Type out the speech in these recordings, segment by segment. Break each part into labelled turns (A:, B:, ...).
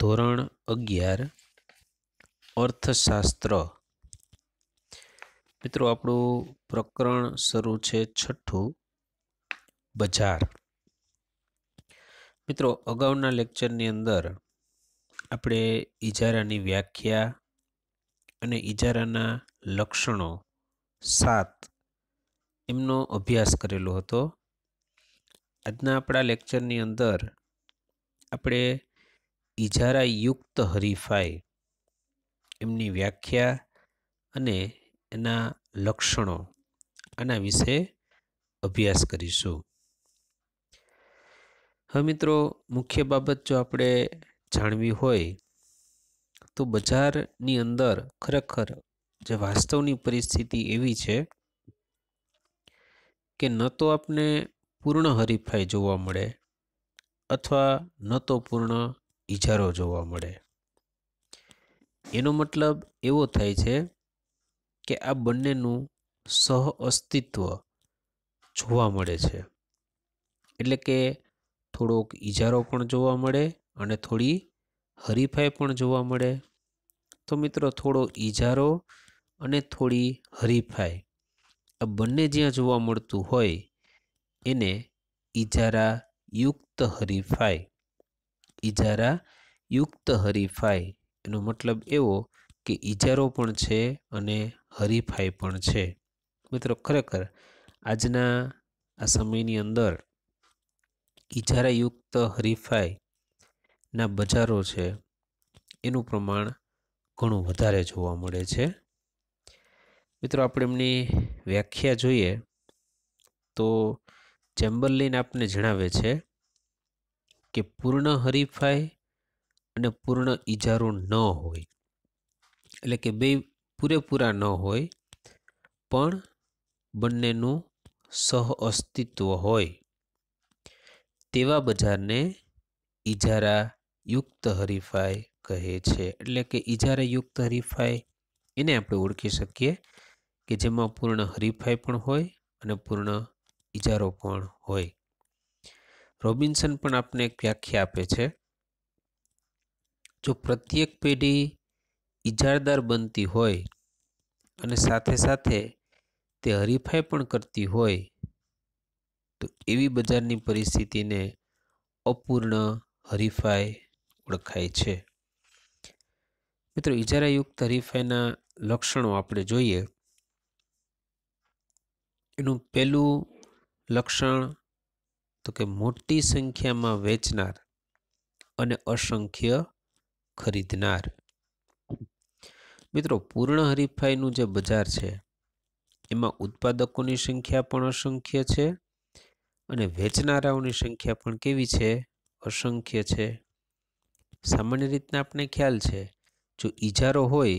A: ધોરણ અગિયાર અર્થશાસ્ત્ર મિત્રો આપણું પ્રકરણ શરૂ છે છઠ્ઠું બજાર મિત્રો અગાઉના લેક્ચરની અંદર આપણે ઇજારાની વ્યાખ્યા અને ઇજારાના લક્ષણો સાત એમનો અભ્યાસ કરેલો હતો આજના આપણા લેક્ચરની અંદર આપણે ઇજારાયુક્ત હરીફાઈ એમની વ્યાખ્યા અને એના લક્ષણો આના વિશે અભ્યાસ કરીશું હવે મિત્રો મુખ્ય બાબત જો આપણે જાણવી હોય તો બજારની અંદર ખરેખર જે વાસ્તવની પરિસ્થિતિ એવી છે કે ન તો આપને પૂર્ણ હરીફાઈ જોવા મળે અથવા ન તો પૂર્ણ ઇજારો જોવા મળે એનો મતલબ એવો થાય છે કે આ બંનેનું સહ અસ્તિત્વ જોવા મળે છે એટલે કે થોડોક ઇજારો પણ જોવા મળે અને થોડી હરીફાઈ પણ જોવા મળે તો મિત્રો થોડો ઇજારો અને થોડી હરીફાઈ આ બંને જ્યાં જોવા મળતું હોય એને ઇજારા યુક્ત હરીફાઈ ઇજારા યુક્ત હરીફાઈ એનો મતલબ એવો કે ઇજારો પણ છે અને હરીફાઈ પણ છે મિત્રો ખરેખર આજના આ સમયની અંદર ઇજારાયુક્ત હરીફાઈના બજારો છે એનું પ્રમાણ ઘણું વધારે જોવા મળે છે મિત્રો આપણે એમની વ્યાખ્યા જોઈએ તો ચેમ્બરલિન આપને જણાવે છે કે પૂર્ણ હરીફાઈ અને પૂર્ણ ઇજારો ન હોય એટલે કે બે પૂરેપૂરા ન હોય પણ બંનેનું સહ અસ્તિત્વ હોય તેવા બજારને યુક્ત હરીફાઈ કહે છે એટલે કે યુક્ત હરીફાઈ એને આપણે ઓળખી શકીએ કે જેમાં પૂર્ણ હરીફાઈ પણ હોય અને પૂર્ણ ઇજારો પણ હોય રોબિન્સન પણ આપને એક વ્યાખ્યા આપે છે જો પ્રત્યેક પેઢી ઇજારદાર બનતી હોય અને સાથે સાથે તે હરીફાઈ પણ કરતી હોય તો એવી બજારની પરિસ્થિતિને અપૂર્ણ હરીફાઈ ઓળખાય છે મિત્રો ઇજારાયુક્ત હરીફાઈના લક્ષણો આપણે જોઈએ એનું પહેલું લક્ષણ તો કે મોટી સંખ્યામાં વેચનાર અને અસંખ્ય ખરીદનાર મિત્રો પૂર્ણ હરીફાઈનું જે બજાર છે એમાં ઉત્પાદકોની સંખ્યા પણ અસંખ્ય છે અને વેચનારાઓની સંખ્યા પણ કેવી છે અસંખ્ય છે સામાન્ય રીતના આપણે ખ્યાલ છે જો ઇજારો હોય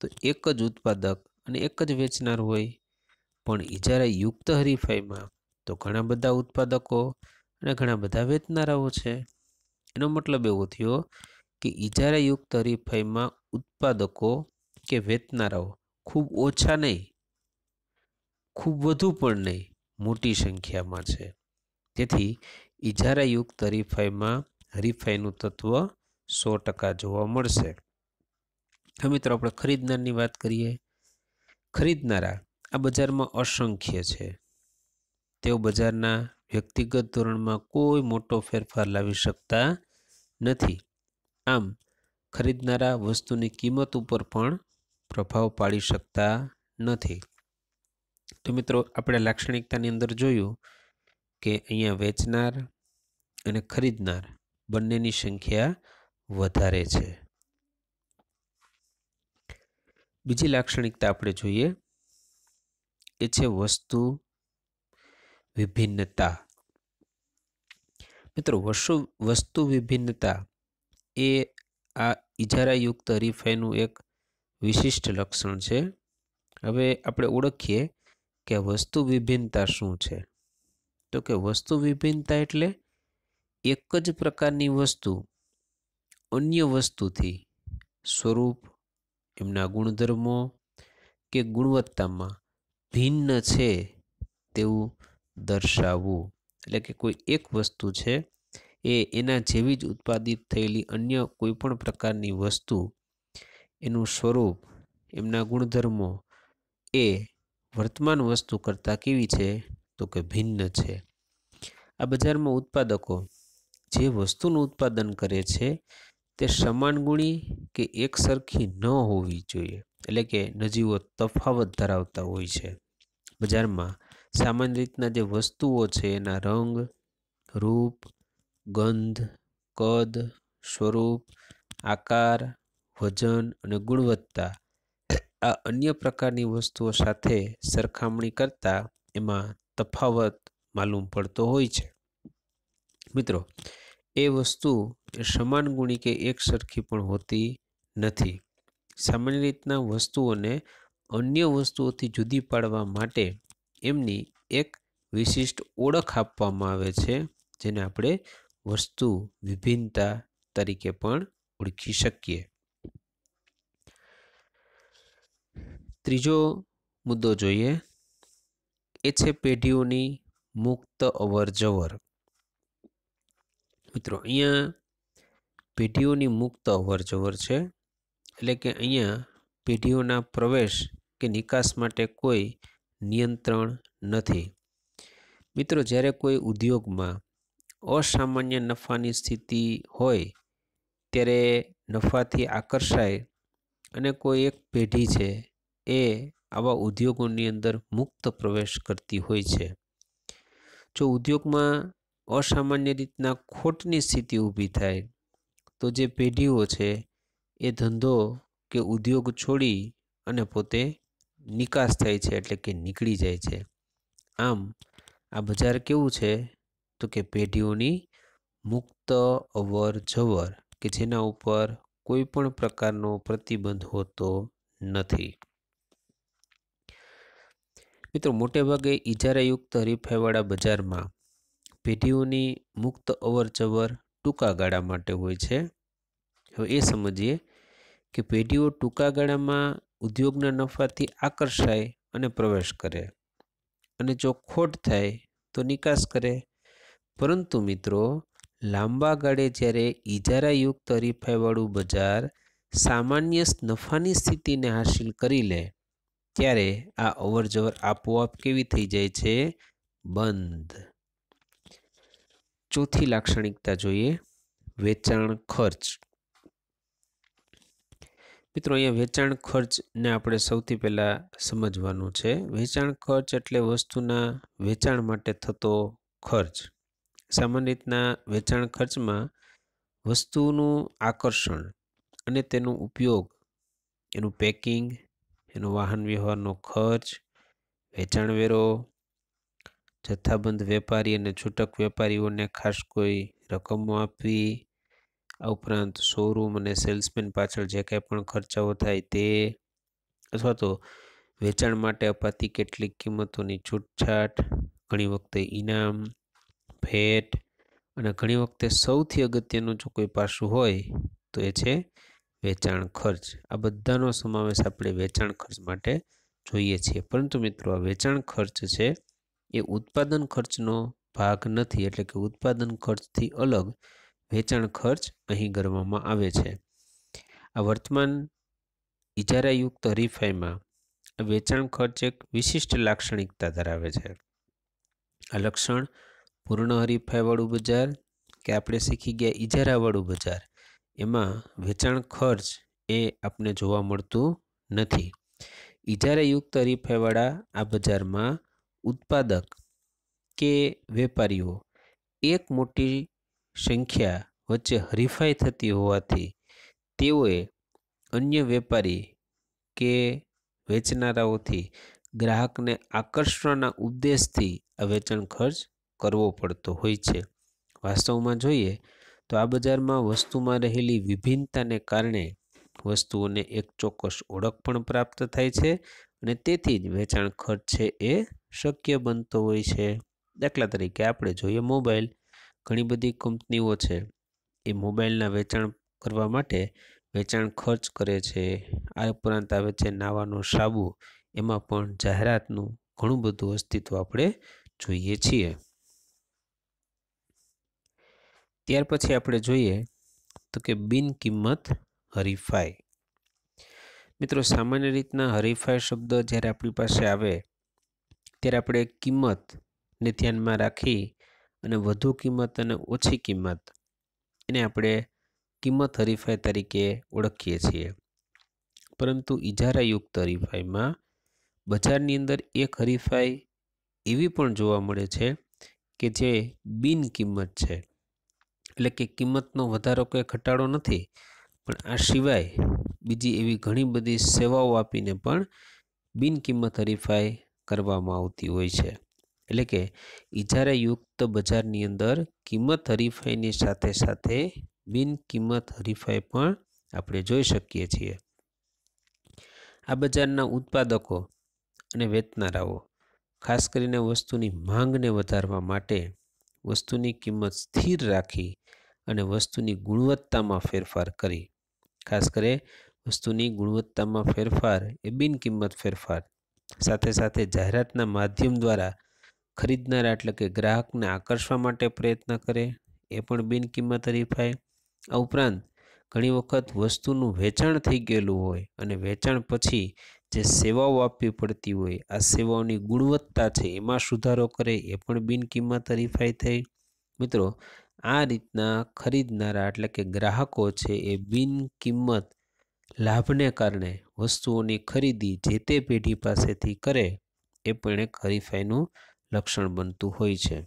A: તો એક જ ઉત્પાદક અને એક જ વેચનાર હોય પણ ઇજારા યુક્ત હરીફાઈમાં તો ઘણા બધા ઉત્પાદકો અને ઘણા બધા વેચનારાઓ છે એનો મતલબ એવો થયો કે ઇજારાયુક્ત હરીફાઈમાં ઉત્પાદકો કે વેચનારાઓ ખૂબ ઓછા નહીં ખૂબ વધુ પણ નહીં મોટી સંખ્યામાં છે તેથી ઇજારાયુક્ત હરીફાઈમાં હરીફાઈનું તત્વ સો ટકા જોવા મળશે હવે મિત્રો આપણે ખરીદનારની વાત કરીએ ખરીદનારા આ બજારમાં અસંખ્ય છે તેઓ બજારના વ્યક્તિગત ધોરણમાં કોઈ મોટો ફેરફાર લાવી શકતા નથી આમ ખરીદનારા વસ્તુની કિંમત ઉપર પણ પ્રભાવ પાડી શકતા નથી તો મિત્રો આપણે લાક્ષણિકતાની અંદર જોયું કે અહીંયા વેચનાર અને ખરીદનાર બંનેની સંખ્યા વધારે છે બીજી લાક્ષણિકતા આપણે જોઈએ એ છે વસ્તુ વિભિન્નતા મિત્રો વસ્તુ વસ્તુ વિભિન્નતા એ આ ઇજારાયુક્ત હરીફાઈનું એક વિશિષ્ટ લક્ષણ છે હવે આપણે ઓળખીએ કે વસ્તુ વિભિન્નતા શું છે તો કે વસ્તુ વિભિન્નતા એટલે એક જ પ્રકારની વસ્તુ અન્ય વસ્તુથી સ્વરૂપ એમના ગુણધર્મો કે ગુણવત્તામાં ભિન્ન છે તેવું દર્શાવવું એટલે કે કોઈ એક વસ્તુ છે એ એના જેવી જ ઉત્પાદિત થયેલી અન્ય કોઈપણ પ્રકારની વસ્તુ એનું સ્વરૂપ એમના ગુણધર્મો એ વર્તમાન વસ્તુ કરતાં કેવી છે તો કે ભિન્ન છે આ બજારમાં ઉત્પાદકો જે વસ્તુનું ઉત્પાદન કરે છે તે સમાન ગુણી કે એક સરખી ન હોવી જોઈએ એટલે કે નજીવો તફાવત ધરાવતા હોય છે બજારમાં સામાન્ય રીતના જે વસ્તુઓ છે એના રંગ રૂપ ગંધ કદ સ્વરૂપ આકાર વજન અને ગુણવત્તા આ અન્ય પ્રકારની વસ્તુઓ સાથે સરખામણી કરતાં એમાં તફાવત માલુમ પડતો હોય છે મિત્રો એ વસ્તુ સમાન ગુણી કે એક સરખી પણ હોતી નથી સામાન્ય રીતના વસ્તુઓને અન્ય વસ્તુઓથી જુદી પાડવા માટે એમની એક વિશિષ્ટ ઓળખ આપવામાં આવે છે જેને આપણે વસ્તુ વિભિન્નતા તરીકે પણ ઓળખી શકીએ ત્રીજો મુદ્દો જોઈએ એ છે પેઢીઓની મુક્ત અવર જવર મિત્રો અહીંયા પેઢીઓની મુક્ત અવર જવર છે એટલે કે અહીંયા પેઢીઓના પ્રવેશ કે નિકાસ માટે કોઈ નિયંત્રણ નથી મિત્રો જ્યારે કોઈ ઉદ્યોગમાં અસામાન્ય નફાની સ્થિતિ હોય ત્યારે નફાથી આકર્ષાય અને કોઈ એક પેઢી છે એ આવા ઉદ્યોગોની અંદર મુક્ત પ્રવેશ કરતી હોય છે જો ઉદ્યોગમાં અસામાન્ય રીતના ખોટની સ્થિતિ ઊભી થાય તો જે પેઢીઓ છે એ ધંધો કે ઉદ્યોગ છોડી અને પોતે નિકાસ થાય છે એટલે કે નીકળી જાય છે આમ આ બજાર કેવું છે તો કે પેઢીઓની મુક્ત અવર જવર કે જેના ઉપર કોઈ પણ પ્રકારનો પ્રતિબંધ હોતો નથી મિત્રો મોટેભાગે ઇજારાયુક્ત હરીફાઈવાળા બજારમાં પેઢીઓની મુક્ત અવર જવર ટૂંકા ગાળા માટે હોય છે હવે એ સમજીએ કે પેઢીઓ ટૂંકા ગાળામાં ઉદ્યોગના નફાથી આકર્ષાય અને પ્રવેશ કરે અને જો ખોટ થાય તો નિકાસ કરે પરંતુ મિત્રો લાંબા ગાળે જ્યારે ઇજારાયુક્ત હરીફાઈવાળું બજાર સામાન્ય નફાની સ્થિતિને હાસિલ કરી લે ત્યારે આ અવરજવર આપોઆપ કેવી થઈ જાય છે બંધ ચોથી લાક્ષણિકતા જોઈએ વેચાણ ખર્ચ મિત્રો અહીંયા વેચાણ ખર્ચને આપણે સૌથી પહેલાં સમજવાનું છે વેચાણ ખર્ચ એટલે વસ્તુના વેચાણ માટે થતો ખર્ચ સામાન્ય રીતના વેચાણ ખર્ચમાં વસ્તુનું આકર્ષણ અને તેનો ઉપયોગ એનું પેકિંગ એનો વાહન વ્યવહારનો ખર્ચ વેચાણવેરો જથ્થાબંધ વેપારી અને છૂટક વેપારીઓને ખાસ કોઈ રકમો આપવી આ ઉપરાંત શોરૂમ અને સેલ્સમેન પાછળ જે કાંઈ પણ ખર્ચાઓ થાય તે અથવા તો વેચાણ માટે અપાતી કેટલીક કિંમતોની છૂટછાટ ઘણી વખતે ઇનામ ભેટ અને ઘણી વખતે સૌથી અગત્યનું જો કોઈ પાસું હોય તો એ છે વેચાણ ખર્ચ આ બધાનો સમાવેશ આપણે વેચાણ ખર્ચ માટે જોઈએ છીએ પરંતુ મિત્રો આ વેચાણ ખર્ચ છે એ ઉત્પાદન ખર્ચનો ભાગ નથી એટલે કે ઉત્પાદન ખર્ચથી અલગ વેચાણ ખર્ચ અહીં ગણવામાં આવે છે આ વર્તમાન ઇજારાયુક્ત હરીફાઈમાં વેચાણ ખર્ચ એક વિશિષ્ટ લાક્ષણિકતા ધરાવે છે આ લક્ષણ પૂર્ણ હરીફાઈવાળું બજાર કે આપણે શીખી ગયા ઇજારાવાળું બજાર એમાં વેચાણ ખર્ચ એ આપણે જોવા મળતું નથી ઇજારાયુક્ત હરીફાઈવાળા આ બજારમાં ઉત્પાદક કે વેપારીઓ એક મોટી સંખ્યા વચ્ચે હરીફાઈ થતી હોવાથી તેઓએ અન્ય વેપારી કે વેચનારાઓથી ગ્રાહકને આકર્ષવાના ઉદ્દેશથી આ વેચાણ ખર્ચ કરવો પડતો હોય છે વાસ્તવમાં જોઈએ તો આ બજારમાં વસ્તુમાં રહેલી વિભિન્નતાને કારણે વસ્તુઓને એક ચોક્કસ ઓળખ પણ પ્રાપ્ત થાય છે અને તેથી જ વેચાણ ખર્ચ છે એ શક્ય બનતો હોય છે દાખલા તરીકે આપણે જોઈએ મોબાઈલ ઘણી બધી કંપનીઓ છે એ મોબાઈલના વેચાણ કરવા માટે વેચાણ ખર્ચ કરે છે આ ઉપરાંત આવે છે નાવાનો સાબુ એમાં પણ જાહેરાતનું ઘણું બધું અસ્તિત્વ આપણે જોઈએ છીએ ત્યાર પછી આપણે જોઈએ તો કે બિન કિંમત હરીફાઈ મિત્રો સામાન્ય રીતના હરીફાઈ શબ્દ જ્યારે આપણી પાસે આવે ત્યારે આપણે કિંમતને ધ્યાનમાં રાખી અને વધુ કિંમત અને ઓછી કિંમત એને આપણે કિંમત હરીફાઈ તરીકે ઓળખીએ છીએ પરંતુ ઇજારાયુક્ત હરીફાઈમાં બજારની અંદર એક હરીફાઈ એવી પણ જોવા મળે છે કે જે બિન કિંમત છે એટલે કે કિંમતનો વધારો કે ઘટાડો નથી પણ આ સિવાય બીજી એવી ઘણી બધી સેવાઓ આપીને પણ બિન કિંમત હરીફાઈ કરવામાં આવતી હોય છે એટલે કે ઇજારાયુક્ત બજારની અંદર કિંમત હરીફાઈની સાથે સાથે બિન કિંમત હરીફાઈ પણ આપણે જોઈ શકીએ છીએ આ બજારના ઉત્પાદકો અને વેચનારાઓ ખાસ કરીને વસ્તુની માંગને વધારવા માટે વસ્તુની કિંમત સ્થિર રાખી અને વસ્તુની ગુણવત્તામાં ફેરફાર કરી ખાસ કરી વસ્તુની ગુણવત્તામાં ફેરફાર એ બિનકિંમત ફેરફાર સાથે સાથે જાહેરાતના માધ્યમ દ્વારા ખરીદનારા એટલે કે ગ્રાહકને આકર્ષવા માટે પ્રયત્ન કરે એ પણ બિનકિંમત હરીફાય આ ઉપરાંત ઘણી વખત વસ્તુનું વેચાણ થઈ ગયેલું હોય અને વેચાણ પછી જે સેવાઓ આપવી પડતી હોય આ સેવાઓની ગુણવત્તા છે એમાં સુધારો કરે એ પણ બિનકિંમત હરીફાઈ થઈ મિત્રો આ રીતના ખરીદનારા એટલે કે ગ્રાહકો છે એ બિનકિંમત લાભને કારણે વસ્તુઓની ખરીદી જે તે પેઢી પાસેથી કરે એ પણ એક હરીફાઈનું લક્ષણ બનતું હોય છે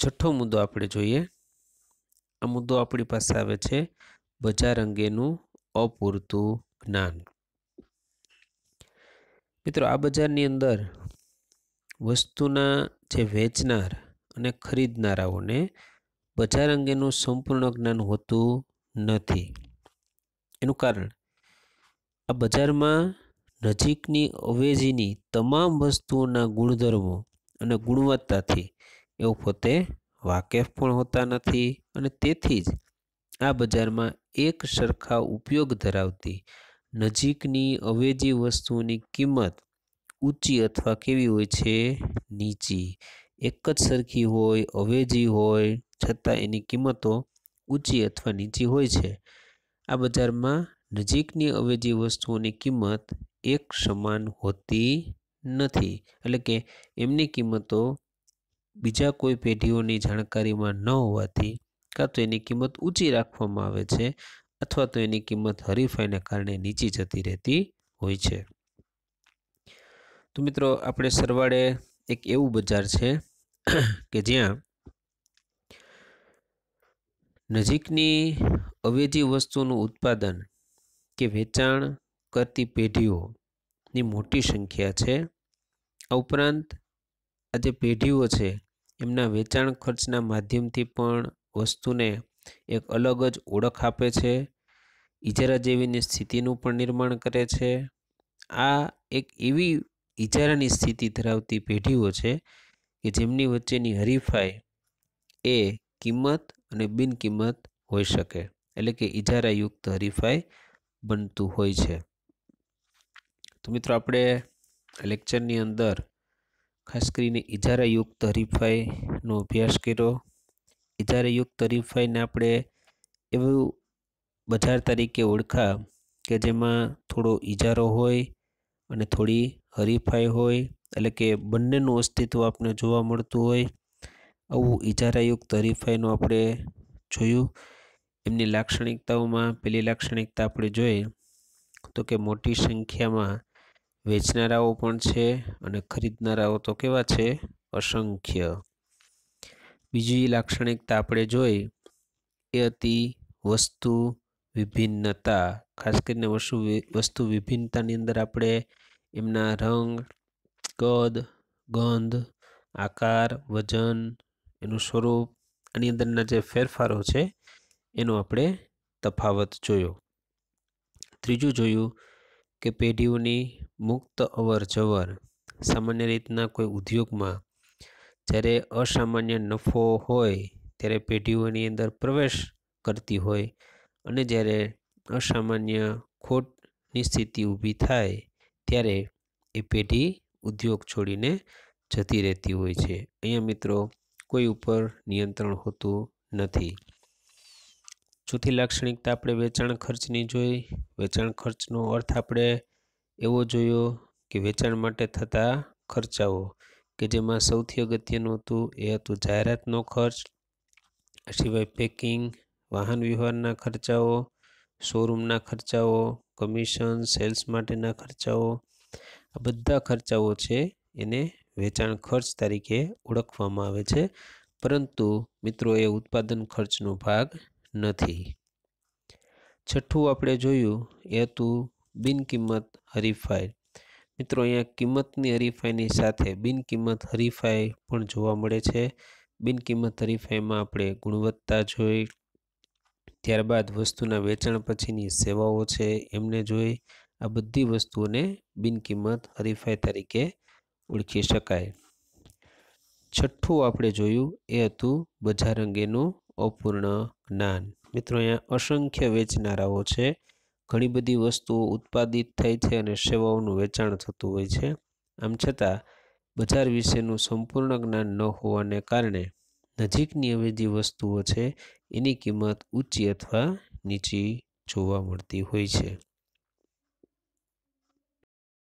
A: છઠ્ઠો મુદ્દો આપણે જોઈએ આ મુદ્દો આપણી પાસે આવે છે બજાર અંગેનું અપૂરતું જ્ઞાન મિત્રો આ બજારની અંદર વસ્તુના જે વેચનાર અને ખરીદનારાઓને બજાર અંગેનું સંપૂર્ણ જ્ઞાન હોતું નથી એનું કારણ આ બજારમાં નજીકની અવેજીની તમામ વસ્તુઓના ગુણધર્મો અને ગુણવત્તાથી એવું પોતે વાકેફ પણ હોતા નથી અને તેથી જ આ બજારમાં એક સરખા ઉપયોગ ધરાવતી નજીકની અવેજી વસ્તુઓની કિંમત ઊંચી અથવા કેવી હોય છે નીચી એક જ સરખી હોય અવેજી હોય છતાં એની કિંમતો ઊંચી અથવા નીચી હોય છે આ બજારમાં નજીકની અવેજી વસ્તુઓની કિંમત એક સમાન હોતી નથી એટલે કે એમની કિંમતો બીજા કોઈ પેઢીઓની જાણકારીમાં ન હોવાથી કાં તો એની કિંમત ઊંચી રાખવામાં આવે છે અથવા તો એની કિંમત હરીફાઈને કારણે નીચી જતી રહેતી હોય છે તો મિત્રો આપણે સરવાળે એક એવું બજાર છે કે જ્યાં નજીકની અવેજી વસ્તુનું ઉત્પાદન કે વેચાણ કરતી પેઢીઓની મોટી સંખ્યા છે આ ઉપરાંત આ જે પેઢીઓ છે એમના વેચાણ ખર્ચના માધ્યમથી પણ વસ્તુને એક અલગ જ ઓળખ આપે છે ઇજારા જેવીની સ્થિતિનું પણ નિર્માણ કરે છે આ એક એવી ઇજારાની સ્થિતિ ધરાવતી પેઢીઓ છે કે જેમની વચ્ચેની હરીફાઈ એ કિંમત અને બિનકિંમત હોઈ શકે એટલે કે ઇજારાયુક્ત હરીફાઈ બનતું હોય છે તો મિત્રો આપણે લેક્ચરની અંદર ખાસ કરીને ઇજારાયુક્ત હરીફાઈનો અભ્યાસ કર્યો ઇજારાયુક્ત હરીફાઈને આપણે એવું બજાર તરીકે ઓળખા કે જેમાં થોડો ઇજારો હોય અને થોડી હરીફાઈ હોય એટલે કે બંનેનું અસ્તિત્વ આપણે જોવા મળતું હોય આવું ઇજારાયુક્ત હરીફાઈનું આપણે જોયું એમની લાક્ષણિકતાઓમાં પેલી લાક્ષણિકતા આપણે જોઈએ તો કે મોટી સંખ્યામાં વેચનારાઓ પણ છે અને ખરીદનારાઓ તો કેવા છે અસંખ્ય બીજી લાક્ષણિકતા આપણે જોઈ એ હતી વસ્તુ વિભિન્નતા ખાસ કરીને વસ્તુ વસ્તુ વિભિન્નતાની અંદર આપણે એમના રંગ કદ ગંધ આકાર વજન એનું સ્વરૂપ આની અંદરના જે ફેરફારો છે એનો આપણે તફાવત જોયો ત્રીજું જોયું કે પેઢીઓની મુક્ત અવર જવર સામાન્ય રીતના કોઈ ઉદ્યોગમાં જ્યારે અસામાન્ય નફો હોય ત્યારે પેઢીઓની અંદર પ્રવેશ કરતી હોય અને જ્યારે અસામાન્ય ખોટની સ્થિતિ ઊભી થાય ત્યારે એ પેઢી ઉદ્યોગ છોડીને જતી રહેતી હોય છે અહીંયા મિત્રો કોઈ ઉપર નિયંત્રણ હોતું નથી ચોથી લાક્ષણિકતા આપણે વેચાણ ખર્ચની જોઈ વેચાણ ખર્ચનો અર્થ આપણે એવો જોયો કે વેચાણ માટે થતા ખર્ચાઓ કે જેમાં સૌથી અગત્યનું હતું એ હતું જાહેરાતનો ખર્ચ સિવાય પેકિંગ વાહન વ્યવહારના ખર્ચાઓ શોરૂમના ખર્ચાઓ કમિશન સેલ્સ માટેના ખર્ચાઓ આ બધા ખર્ચાઓ છે એને વેચાણ ખર્ચ તરીકે ઓળખવામાં આવે છે પરંતુ મિત્રો એ ઉત્પાદન ખર્ચનો ભાગ નથી છઠ્ઠું આપણે જોયું એ હતું બિનકિંમત હરીફાઈ મિત્રો અહીંયા કિંમતની હરીફાઈની સાથે બિનકિંમત હરીફાઈ પણ જોવા મળે છે બિનકિંમત હરીફાઈમાં આપણે ગુણવત્તા જોઈ ત્યારબાદ વસ્તુના વેચાણ પછીની સેવાઓ છે એમને જોઈ આ બધી વસ્તુઓને બિનકિંમત હરીફાઈ તરીકે ઓળખી શકાય છઠ્ઠું આપણે જોયું એ હતું બજાર અંગેનું અપૂર્ણ જ્ઞાન મિત્રો અહીંયા અસંખ્ય વેચનારાઓ છે ઘણી બધી વસ્તુઓ ઉત્પાદિત થાય છે અને સેવાઓનું વેચાણ થતું હોય છે આમ છતાં બજાર વિશેનું સંપૂર્ણ જ્ઞાન ન હોવાને કારણે નજીકની અવેજી વસ્તુઓ છે એની કિંમત ઊંચી અથવા નીચી જોવા મળતી હોય છે